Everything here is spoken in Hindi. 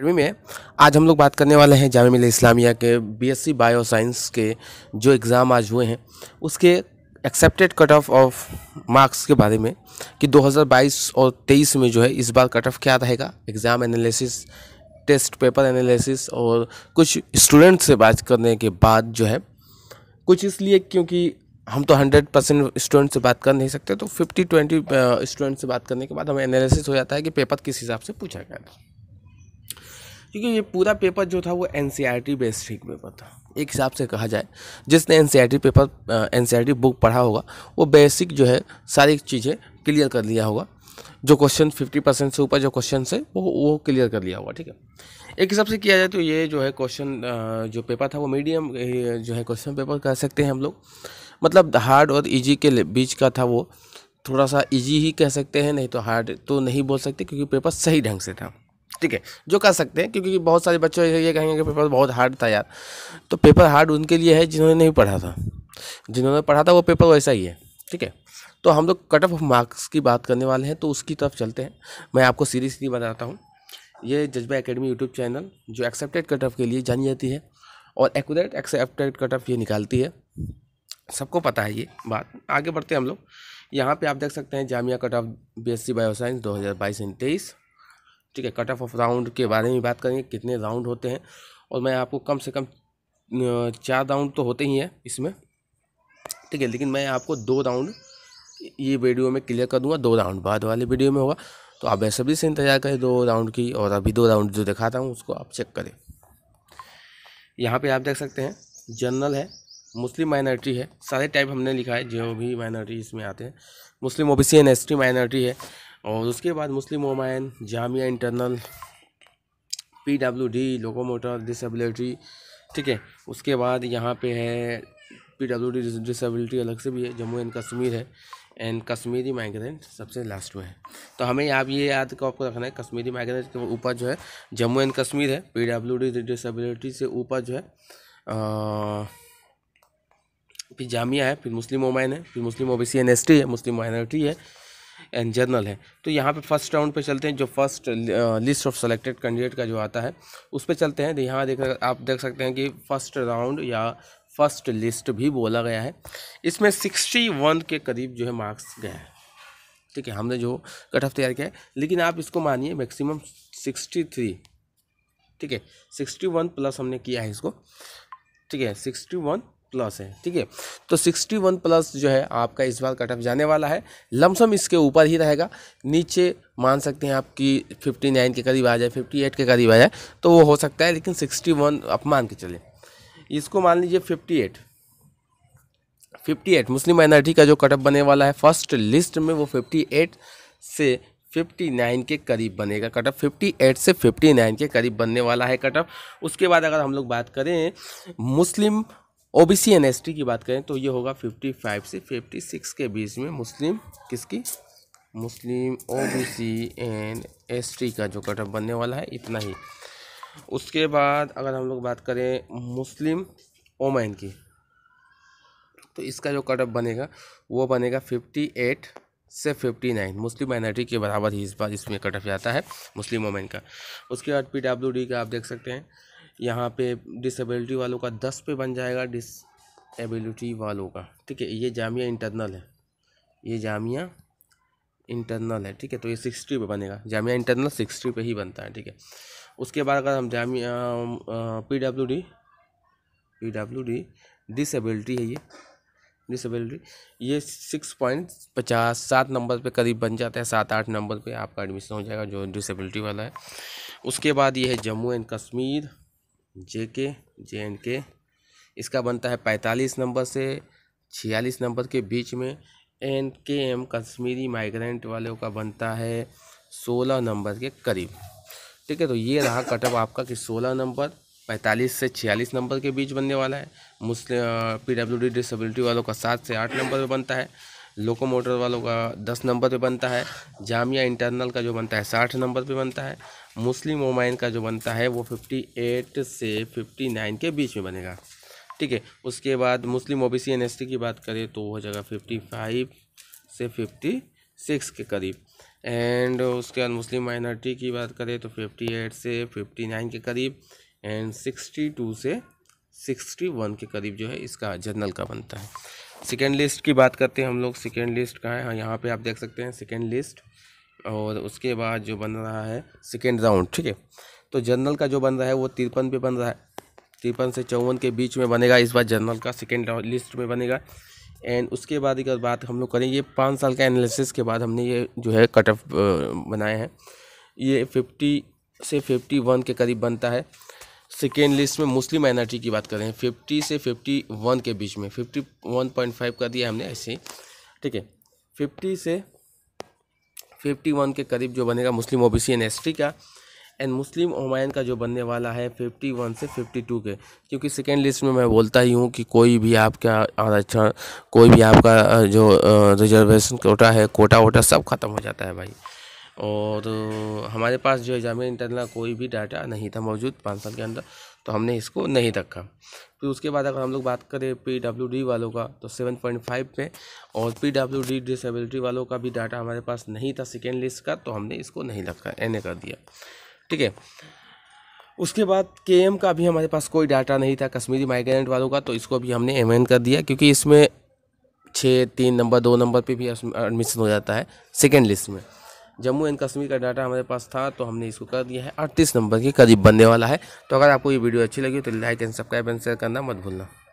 अकेडमी में आज हम लोग बात करने वाले हैं जाम मिल इस्लामिया के बीएससी बायो साइंस के जो एग्ज़ाम आज हुए हैं उसके accepted cut off off marks के बारे में कि 2022 और 23 में जो है इस बार कट ऑफ क्या रहेगा exam analysis test paper analysis और कुछ स्टूडेंट से बात करने के बाद जो है कुछ इसलिए क्योंकि हम तो हंड्रेड परसेंट स्टूडेंट से बात कर नहीं सकते तो फिफ्टी ट्वेंटी स्टूडेंट से बात करने के बाद हमें एनालिसिस हो जाता है कि पेपर किस हिसाब से पूछा गया था क्योंकि ये पूरा पेपर जो था वो एन सी आर बेस्ड एक पेपर था एक हिसाब से कहा जाए जिसने N C R T paper N C R T book पढ़ा होगा वो बेसिक जो है सारी चीज़ें क्लियर कर लिया होगा जो क्वेश्चन फिफ्टी परसेंट से ऊपर जो क्वेश्चन है वो वो क्लियर कर लिया होगा ठीक है एक हिसाब से किया जाए तो ये जो है क्वेश्चन जो पेपर था वो मीडियम जो है क्वेश्चन पेपर कह सकते हैं हम लोग मतलब हार्ड और इजी के बीच का था वो थोड़ा सा इजी ही कह सकते हैं नहीं तो हार्ड तो नहीं बोल सकते क्योंकि पेपर सही ढंग से था ठीक है जो कर सकते हैं क्योंकि बहुत सारे बच्चे ये कहेंगे कि पेपर बहुत हार्ड था यार तो पेपर हार्ड उनके लिए है जिन्होंने नहीं पढ़ा था जिन्होंने पढ़ा था वो पेपर वैसा ही है ठीक है तो हम लोग कट ऑफ मार्क्स की बात करने वाले हैं तो उसकी तरफ चलते हैं मैं आपको सीरीज सीधी बताता हूँ ये जज्बा एकेडमी यूट्यूब चैनल जो एक्सेप्टेड कट ऑफ के लिए जानी जाती है और एकट एक्सेप्टेड कट ऑफ ये निकालती है सबको पता है ये बात आगे बढ़ते हैं हम लोग यहाँ पे आप देख सकते हैं Jamia cut off B S C bioscience दो हज़ार बाईस एंड तेईस ठीक है कट ऑफ ऑफ राउंड के बारे में बात करेंगे कितने राउंड होते हैं और मैं आपको कम से कम चार राउंड तो होते ही हैं इसमें ठीक है लेकिन मैं आपको दो राउंड ये वीडियो में क्लियर कर दूंगा दो राउंड बाद वाले वीडियो में होगा तो आप भी से इंतजार करें दो राउंड की और अभी दो राउंड जो दिखाता हूँ उसको आप चेक करें यहाँ पर आप देख सकते हैं जनरल है मुस्लिम माइनॉरिटी है सारे टाइप हमने लिखा है जो भी माइनॉरिटी इसमें आते हैं Muslim O B C N S T minority है और उसके बाद Muslim woman Jamia internal P W D locomotor disability ठीक है उसके बाद यहाँ पे है पी डब्ल्यू डी डिसेबिलिटी अलग से भी है जम्मू एंड कश्मीर है एंड कश्मीरी माइग्रेंट सबसे लास्ट में है तो हमें आप ये याद को आपको रखना है कश्मीरी माइग्रेंट के ऊपर जो है जम्मू एंड कश्मीर है पी डब्ल्यू डी डिसेबिलिटी से ऊपर जो है आ, फिर जामिया है फिर मुस्लिम वमैन है फिर Muslim C N S T है मुस्लिम माइनॉरिटी है एंड जनरल है तो यहाँ पे फर्स्ट राउंड पे चलते हैं जो first list of selected candidate का जो आता है उस पर चलते हैं यहाँ देख आप देख सकते हैं कि फर्स्ट राउंड या फर्स्ट लिस्ट भी बोला गया है इसमें सिक्सटी वन के करीब जो है मार्क्स गए हैं ठीक है हमने जो कट ऑफ तैयार किया है लेकिन आप इसको मानिए मैक्सिमम सिक्सटी थ्री ठीक है सिक्सटी वन प्लस हमने किया है इसको ठीक है सिक्सटी वन प्लस है ठीक है तो सिक्सटी वन प्लस जो है आपका इस बार कट ऑफ जाने वाला है लमसम इसके ऊपर ही रहेगा नीचे मान सकते हैं आपकी फिफ्टी नाइन के करीब आ जाए फिफ्टी एट के करीब आ जाए तो वो हो सकता है लेकिन सिक्सटी वन आप मान के चले इसको मान लीजिए fifty eight fifty eight Muslim minority का जो कटअप बने वाला है फर्स्ट लिस्ट में वो फिफ्टी एट से फिफ्टी नाइन के करीब बनेगा कटअप फिफ्टी एट से फिफ्टी नाइन के करीब बनने वाला है कटअप उसके बाद अगर हम लोग बात करें मुस्लिम ओबीसी एनएसटी की बात करें तो ये होगा फिफ्टी फाइव से फिफ्टी सिक्स के बीच में मुस्लिम किसकी मुस्लिम ओबीसी एस टी का जो कटअप बनने वाला है इतना ही उसके बाद अगर हम लोग बात करें मुस्लिम ओमैन की तो इसका जो कटअप बनेगा वो बनेगा फिफ्टी एट से फिफ्टी नाइन मुस्लिम माइनॉरिटी के बराबर ही इस बार इसमें कटअप जाता है मुस्लिम ओमैन का उसके बाद पी डब्ल्यू डी का आप देख सकते हैं यहाँ पे डिसेबिलिटी वालों का दस पे बन जाएगा डिसेबिलिटी वालों का ठीक है ये जामिया इंटरनल है ये जामिया इंटरनल है ठीक है तो ये सिक्सटी पे बनेगा जामिया इंटरनल सिक्सटी पे ही बनता है ठीक है उसके बाद अगर हम Jamia P W D P W D disability है ये डिसेबिलिटी ये सिक्स पॉइंट पचास सात नंबर पे करीब बन जाता है सात आठ नंबर पे आपका एडमिशन हो जाएगा जो डिसेबिलिटी वाला है उसके बाद ये है जम्मू एंड कश्मीर जे के जे एंड के इसका बनता है पैंतालीस नंबर से छियालीस नंबर के बीच में एन के एम कश्मीरी माइग्रेंट वालों का बनता है सोलह नंबर के करीब ठीक है तो ये रहा कटअप आपका कि सोलह नंबर पैंतालीस से छियालीस नंबर के बीच बनने वाला है Muslim P W D disability वालों का सात से आठ नंबर में बनता है लोको मोटर वालों का दस नंबर पे बनता है जामिया इंटरनल का जो बनता है साठ नंबर पे बनता है मुस्लिम ओमाइन का जो बनता है वो फिफ्टी एट से फिफ्टी नाइन के बीच में बनेगा ठीक है उसके बाद Muslim O B C N S T की बात करें तो हो जाएगा फिफ्टी फाइव से फिफ्टी सिक्स के करीब एंड उसके बाद मुस्लिम माइनॉरिटी की बात करें तो फिफ्टी एट से फिफ्टी नाइन के करीब एंड सिक्सटी टू से सिक्सटी वन के करीब जो है इसका जनरल का बनता है सेकेंड लिस्ट की बात करते हैं हम लोग सेकेंड लिस्ट कहाँ है हाँ यहाँ पे आप देख सकते हैं सेकेंड लिस्ट और उसके बाद जो बन रहा है सेकेंड राउंड ठीक है तो जनरल का जो बन रहा है वो तिरपन पे बन रहा है तिरपन से चौवन के बीच में बनेगा इस बार जनरल का सेकेंड लिस्ट में बनेगा एंड उसके बाद अगर बात हम लोग करेंगे पाँच साल का एनालिसिस के बाद हमने ये जो है कट ऑफ बनाए हैं ये फिफ्टी से फिफ्टी वन के करीब बनता है सेकेंड लिस्ट में मुस्लिम माइनॉरिटी की बात करें फिफ्टी से फिफ्टी वन के बीच में फिफ्टी वन पॉइंट फाइव का दिया हमने ऐसे ठीक है फिफ्टी से फिफ्टी वन के करीब जो बनेगा Muslim O B C and S T का एंड मुस्लिम ओमैन का जो बनने वाला है फिफ्टी वन से फिफ्टी टू के क्योंकि सेकेंड लिस्ट में मैं बोलता ही हूँ कि कोई भी आपका आरक्षण कोई भी आपका जो रिजर्वेशन कोटा है कोटा वोटा सब ख़त्म हो जाता है भाई और हमारे पास जो एग्ज़ाम इंटरनल कोई भी डाटा नहीं था मौजूद पाँच साल के अंदर तो हमने इसको नहीं रखा फिर उसके बाद अगर हम लोग बात करें पी डब्ल्यू डी वालों का तो सेवन पॉइंट फाइव में और पी डब्ल्यू डी डिसेबिलिटी वालों का भी डाटा हमारे पास नहीं था सेकेंड लिस्ट का तो हमने इसको नहीं रखा एन कर दिया ठीक है उसके बाद के एम का भी हमारे पास कोई डाटा नहीं था कश्मीरी माइग्रेंट वालों का तो इसको भी हमने एम कर दिया क्योंकि इसमें छः तीन नंबर दो नंबर पे भी एडमिशन हो जाता है सेकेंड लिस्ट में जम्मू एंड कश्मीर का डाटा हमारे पास था तो हमने इसको कर दिया है अड़तीस नंबर के करीब बनने वाला है तो अगर आपको ये वीडियो अच्छी लगी तो like and subscribe and share करना मत भूलना